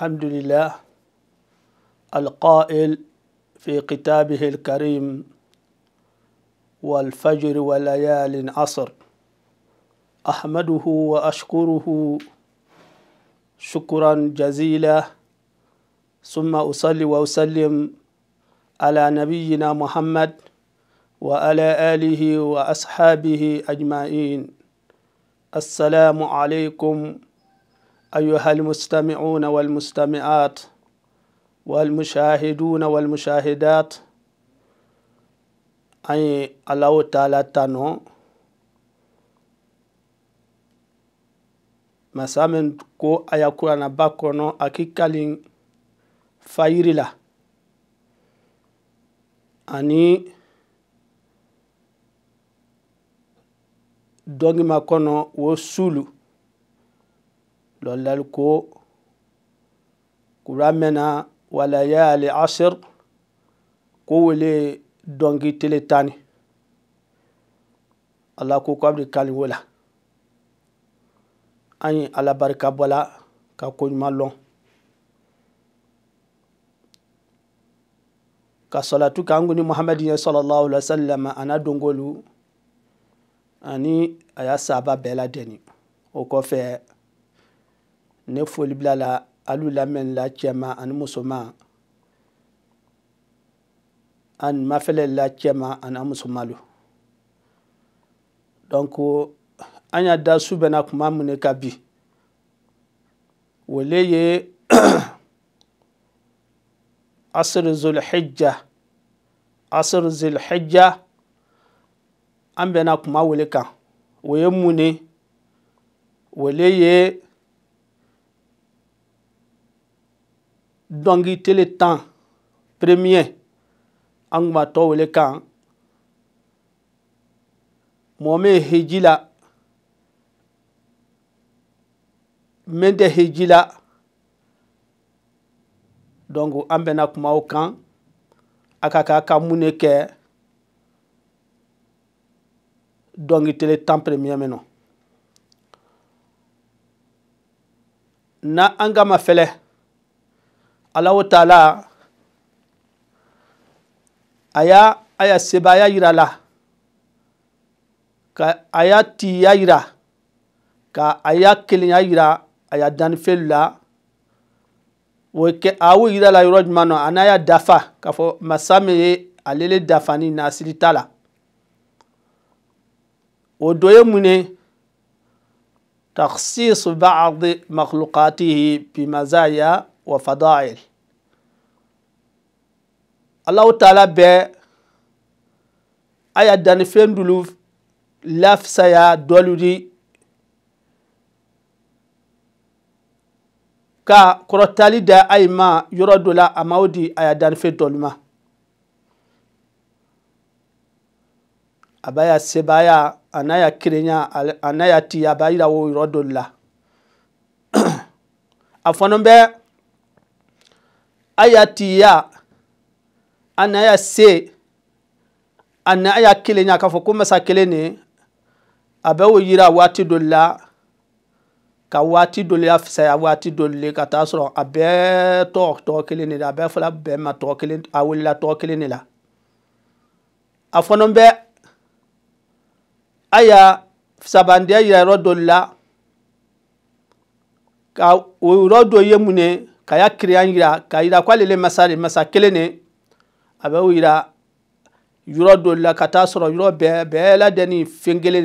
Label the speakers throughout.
Speaker 1: الحمد لله القائل في كتابه الكريم والفجر وليال عصر احمده واشكره شكرا جزيلا ثم اصلي واسلم على نبينا محمد وعلى اله واصحابه اجمعين السلام عليكم أيها المستمعون والمستمعات والمشاهدون والمشاهدات أي الله تعالى تنو masamen ko aya kurana ba kɔnɔ a kikalin fayiri la ani dɔngima kɔnɔ o sulu lollal ko kuramena walayali asir ko wele dɔnki tele tani ala ko ko abdi kani wola an ye ala barika bɔla ka koɲuman lɔn ka salatu kan guni muhamadu ye sallallahu alaihi wasallam ana dongolu ani a y'a saba bɛɛ ladɛni o kɔfɛ ne foli bila la alu la cɛma ani musoma ani la cɛma ani a musomalu donc an y'a da su bɛna kuma mun ne ka bi wale ye asr zulhijja asr zulhijja an bɛna kuma wale kan o ye mun ne wale ye dɔnki tele tan premiɛ an kun b'a tɔgɔ wele kan mɔgɔ min ye heji la min tɛ heji la dɔnku an bɛna kuma o kan a ka kan ka mun de kɛ dɔnki tele tan premiɛ min na na an ka ma fɛlɛ. الله تعالى أيا أيا سبايا يرى له ka a y'a tiya yira ka a y'a kelenya yira a y'a dannifeelu la o kɛ a y'o yira la yɔrɔ jumɛn na a n'a y'a dafa k'a fɔ masa min ye ale le dafa ni nasiri ta la o dɔ ye mun ye taksisu baadi makulukatihi bimazaya wa fadail Allahu Taala bɛ a ya danni fɛn dulu lafisaya dɔlu di ka kɔrɔtali da a ma yɔrɔ dɔ la a ma di sebaya a n'a ya kerenya a ya tiya a b'a yira yɔrɔ dɔ a fana bɛ aya tiya ana aya se ana aya kelen ya k'a fɔ ko masa kelen ne a bɛ o yira waati dɔ la ka waati dɔ la fisaya waati dɔ le ka taa sɔrɔ a bɛɛ tɔgɔ tɔgɔ kelen de la a bɛɛ fɔra bɛɛ ma tɔgɔ kelen a wulila tɔgɔ kelen de la a fana bɛ aya sabandiya yira yɔrɔ dɔ la ka o yɔrɔ dɔ ye mun ye ka ya kiriya yira ka yira k'ale le masa de masa kelen de a bɛ o yira yɔrɔ dɔ la ka taa sɔrɔ yɔrɔ bɛɛ bɛɛ lajɛlen ni fɛn kelen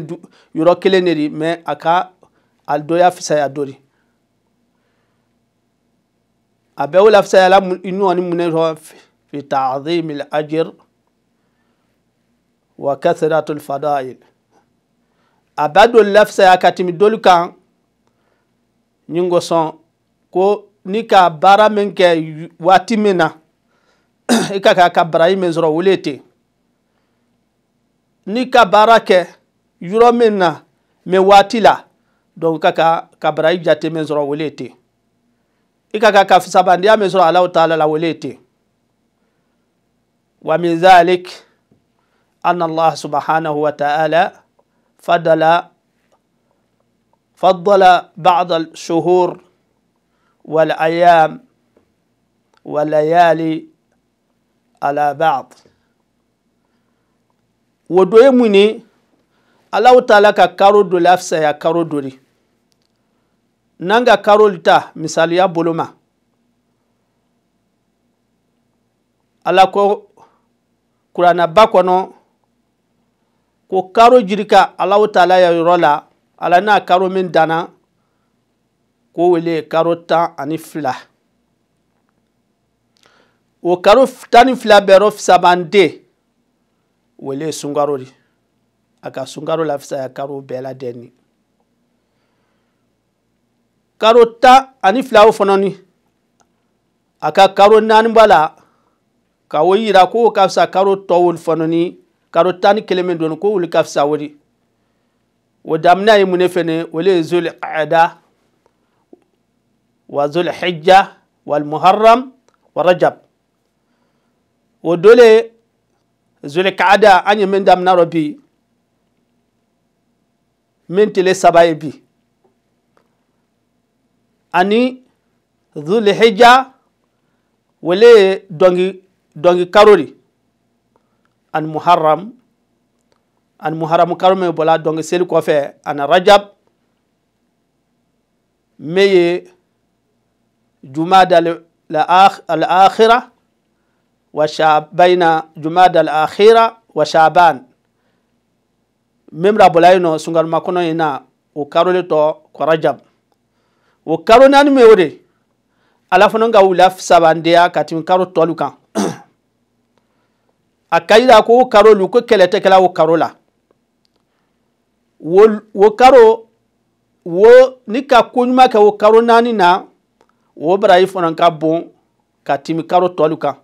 Speaker 1: yɔrɔ kelen de de mɛ a ka a dɔ y'a fisaya dɔ de a bɛɛ o la fisayala ɲɔgɔn ni munɛ sɔrɔ fi taazim al ajr wa kasratul fadail a bɛɛ dɔ la fisaya ka tɛmɛ dɔli kan ɲingo sɔn ko ni ka baara min kɛ waati min na i ka k'a ka baraji min sɔrɔ wele ten ni ka baara kɛ yɔrɔ min na mɛ waati la donc i ka ka ka baraji jate min sɔrɔ wele ten i ka ka ka fisabandiya min sɔrɔ alaw taala la wele ten wa min zalik أن الله سبحانه وتعالى فضل فضل بعض الشهور والأيام والليالي على بعض wodo ye mun ne alaw taala ka karo doli a fisaya karo doli n'an ka karoli ta misaliya bolo ma ala ko kuranaba kɔnɔ ko karo jirika alaw taala ya yɔrɔ la ala n'a karo min danna k'o wele karo tan ani fila o karo tan ni fila bɛɛ rɔ fisabande wele sunkaro de a ka sunkaro la fisaya karo bɛɛ la dɛni karo tan ani fila o fana ni a ka karo naani bɔ a la ka o yira k'o ka fisa karo tɔw fana ni karo tan ni kelen min don k'o wuli ka fisa o de o daminɛ ye mun de fɛ ne o zoli qaada. وذو الحجة والمحرم ورجب ودولي ذو الكعدة أني من دام نربي من تلي بي أني ذو الحجة ولي دونغي دونغي كاروري أن محرم أن محرم كاروري بولا دونغي سيلو كوفي أنا رجب مي جماد الآخرة وشعب بين جماد الآخرة وشعبان mimra bulayino sungal makono ina o karole to ko rajab o karo nani mewde ala fono nga wula sabandeya katim karo tolu kan a kayira ko wo karo lu ko kelete kela wo karo la wo karo wo ni ka koɲuman kɛ wo karo naani na o baraji fana ka bon ka timi karo tɔlu kan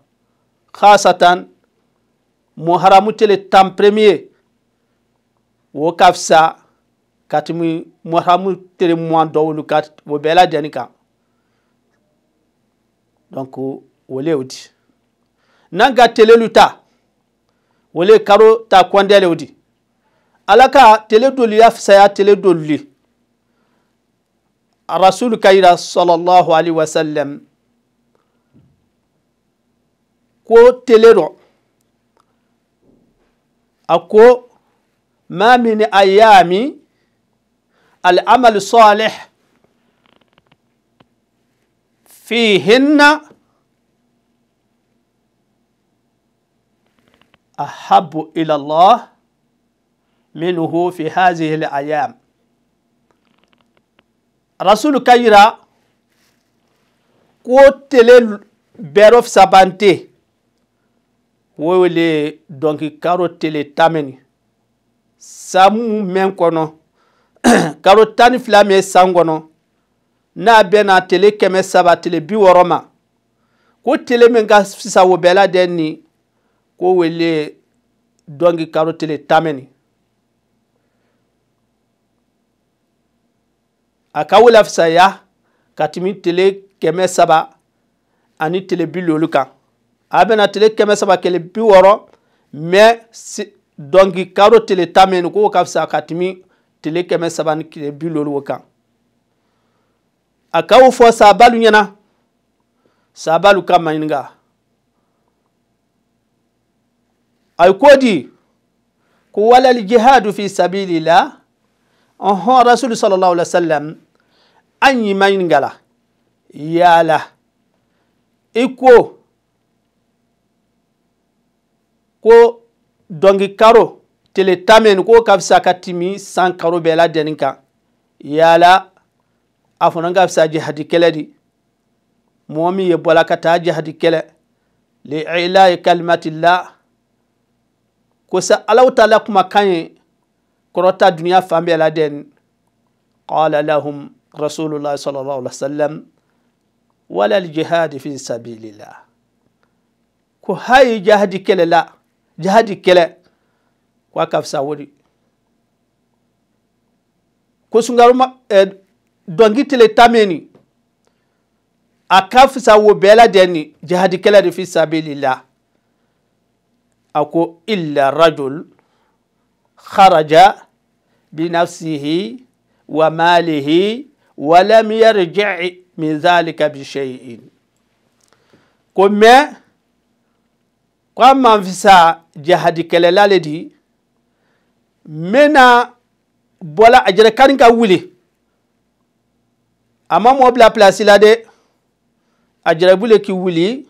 Speaker 1: hasatan muharamu tele tan premier wo ka fisa ka timi muharamu tele muwan dɔwolu ka o bɛɛ lajɛni kan donk wo le o di n'an ka telelu ta wo le karo ta kɔndɛ le di ala ka tele dolu ya fisaya tele dolu li رسول كيرا صلى الله عليه وسلم كو تلرو أكو ما من أيام العمل الصالح فيهن أحب إلى الله منه في هذه الأيام rasulu ka yira ko tele bɛrɔ sabante wo le dɔnki karo tele tameni samu mɛn kɔnɔ karo tani fila min ye san kɔnɔ n'a bɛnna tele kɛmɛ saba tele bi wɔɔrɔ ma ko tele min ka fisa wo bɛɛ la dɛ ni ko wele dɔnki karo tele tameni a ka wula fisaya ka tɛmɛ tile kɛmɛ saba ani tile bi loolu kan a bɛna tile kɛmɛ saba tile bi wɔɔrɔ mɛ dɔnki karo tile tan mɛ nin ko ka fisa ka tɛmɛ tile kɛmɛ saba ni tile bi loolu kan a ka o fɔ saabalu ɲɛna saabalu ka maɲininka a ye ko di ko walali jihadu fi sabili la. ɔhɔn rasulu sallallahu alaihi wasallam an anyi man yala iko ko dɔngi karo tele tamen ko ka fisa ka timi san karo bɛɛ la dɛnni kan yala a fana ka fisa jihadi kɛlɛ di mɔgɔ min ye bɔla ka taa jihadi kɛlɛ li ila ye kalimati la ko sa Alahu taala la kumakan ye كروتا دنيا فامي لدن قال لهم رسول الله صلى الله عليه وسلم ولا الجهاد في سبيل الله كو هاي جهاد كلا لا جهاد كلا وكاف ساوري كو سنغارو ما آه، دونغي تلي تاميني أكاف ساو بلا دني جهاد كلا في سبيل الله أكو إلا رجل kharaja binafsihi wa malihi wa lam yarji min dhalika bishaiin ko mais ko man fisa jahadi kɛlɛla le mena bɔla a jɛrɛ ka wuli a ma mɔɔ bila la de a jɛrɛ bule ki wuli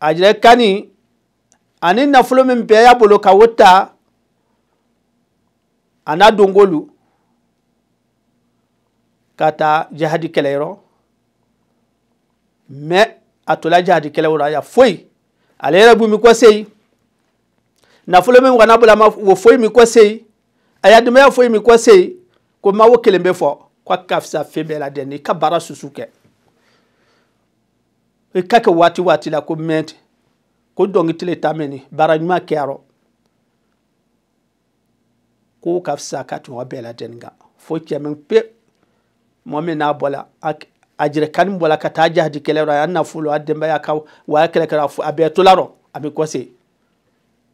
Speaker 1: a kani ani nafolo min bɛɛ y'a bolo ka a n'a dongolu ka taa jihadi kɛlɛyɔrɔ mɛ a tola jihadi kɛlɛyɔrɔ a ya foyi ale yɛrɛ bu mi kɔseyi nafolo min kana bolo a ma wo foyi mi kɔseyi a ya dumaya foyi mi kɔseyi ko ma wo kelen bɛ fɔ k'a ka fisa fɛn bɛɛ la dɛ n'i ka baara susu kɛ e i ka kɛ waati waati la ko mɛn ten ko dɔnkili tile ta mɛn ni baara ɲuman kɛ yarɔ ko ka fisa ka tun ka bɛɛ lajɛlen kan fo cɛ pe mɔgɔ min n'a bɔla a jira kani bɔla ka taa jahadi kɛlɛ yɔrɔ a y'a nafolo a denbaya ka wa a kɛlɛ kɛra a bɛɛ tola rɔ a bɛ kɔse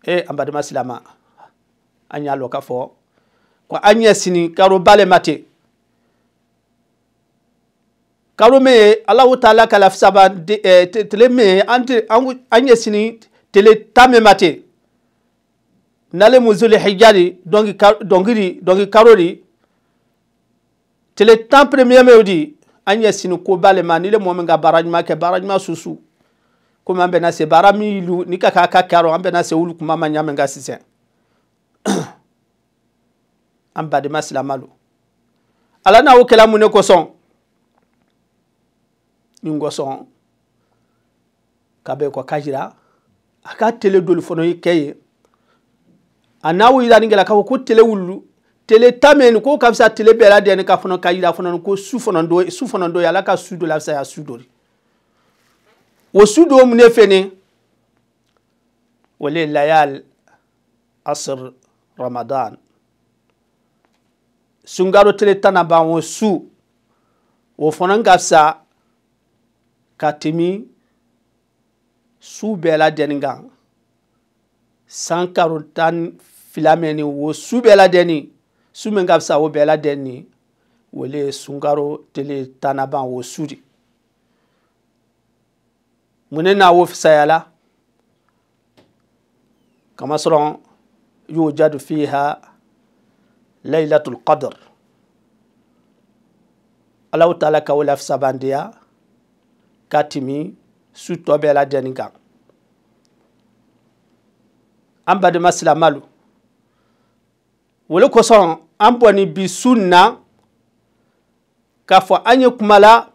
Speaker 1: e an balima silama an y'a lɔ ka fɔ ko an ɲɛ sini karo b'ale ma ten kalo min ye alahu taala ka lafisaba eh, tile min ye an ɲɛ sini tele tan min ma ten nale le hijjadi dongi dongiri dongi karori tele temps premier me odi anya sinu ko bale ma nile mo menga barajma ke barajma susu ko mambe na se barami lu nika ka ka karo ambe na se wulu kuma manya menga sise amba de maslamalu ala na wukela mune ko son ningo son kabe ko kajira aka tele dol fono yike anawu yira ni gɛlɛ k'a ko tele wulu tele ta ko ka tele bela la dɛni ka fana ka yira fana ko su fana dɔ su fana dɔ la ya su dɔ de o su dɔ mun layal asr ramadan sunkalo tele tana ba ban o su o fana ka fisa su bela la dɛni kan san tan filamɛni wo su bɛɛ la dɛni su min ka fisa o bɛɛ la dɛni wele sunkaro tele tanaban wo su de munne n'a wo fisayala kamasɔrɔ y'o jadu fiha laylatul qadr alaw taala ka o lafisabandiya ka timi su tɔ bɛɛ la dɛni kan an badema silamalu wole kosɔn an bɔnni bi sun na k'a fɔ an ye kuma la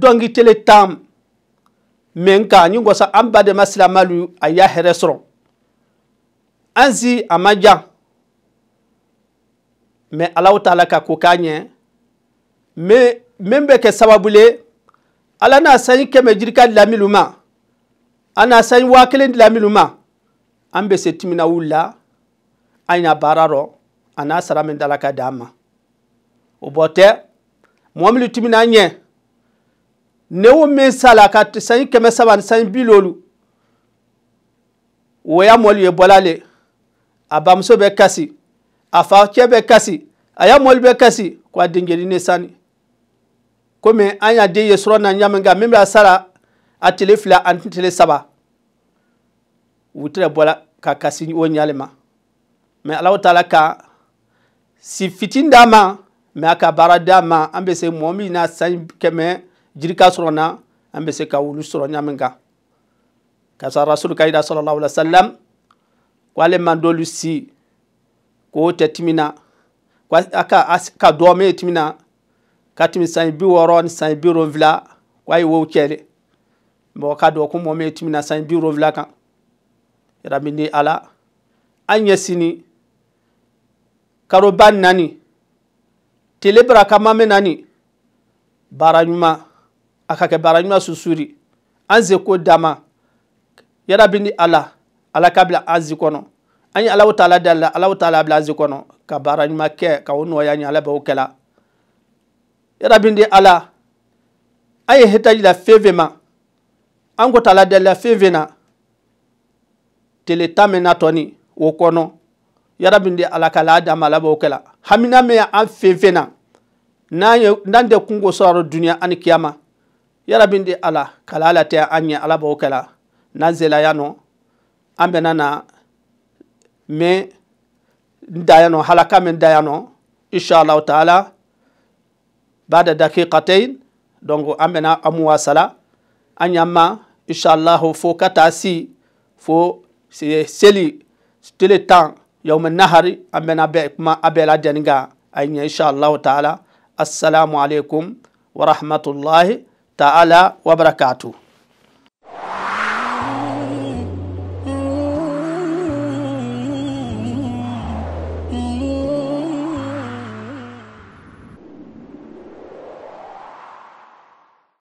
Speaker 1: dɔnkitele tan mɛ nka ni kɔsɔn an badenma silamalu a y'a hɛrɛ sɔrɔ an si a ma ja mɛ alaw t'a la ka ko k'a ɲɛ mɛ min bɛ kɛ sababu ye ala n'a sanji kɛmɛ jiri ka lamini ma a n'a sanji waa kelen lamini ma. an bɛ se timinaw la an y'a baara rɔ a n'a sara min dala ka d'an ma o bɔ tɛ mɔgɔ minnu timina an ɲɛ ne o min sa la ka sanji kɛmɛ saba ni sanji bi loolu o y'a mɔlu ye bɔla le a bamuso bɛ kasi a fa cɛ bɛ kasi a y'a mɔlu bɛ kasi ko a ne sani komi an y'a den ye sɔrɔ na ɲamin kan min b'a sara a tile fila ani tile saba wutira bɔla ka kasi o ɲali ma mɛ alaw taala ka si fitin d'a ma mɛ a ka baara d'a ma an bɛ se mɔgɔ min na san kɛmɛ jirika sɔrɔ na an bɛ se ka wulu sɔrɔ ɲami kan ka sɔrɔ ka yira sɔrɔ lawula salam ko ale man d'olu si k'o tɛ timi na ko a ka ka dɔ min ye timi na ka tɛmɛ san bi wɔɔrɔ ni san bi wolonwula ko a wo cɛ de mɔgɔ ka dɔn ko mɔgɔ min ye timi san bi wolonwula kan rabindi ala an ɲɛsini karoba nani tele barakama mɛ nani baara ɲuman a ka kɛ baara ɲuman susuri an zeko dama yarabindi ala ala ka bila an zi kɔnɔ an ye alaw taala dalila alaw taala bila an zi kɔnɔ ka baara ɲuman kɛ ka o nɔgɔya ɲɛ ala bɛ o kɛla yarabindi ala an ye hitaji la fɛn fɛn ma an ko taala dalila fɛn fɛn na tele tan min na tɔ ni o kɔnɔ yarabi de ala ka d'a ma ala b'o kɛ hamina min an fɛnfɛn na n'an ye n'an tɛ kungo sɔrɔ duniya ani kiyama yarabi de ala kalala laa latɛ an ɲɛ ala b'o kɛ la n'an zela yan nɔ an bɛna na mɛ n da yan halaka min da yan nɔ inshallah taala bada daqiqatain donc an bɛna amu wasala an y'an ma inshallah fo ka taa si fo سيلي ستيلي تان يوم النهر أمنا بيكما أبيلا دنغا أين إن شاء الله تعالى السلام عليكم ورحمة الله تعالى وبركاته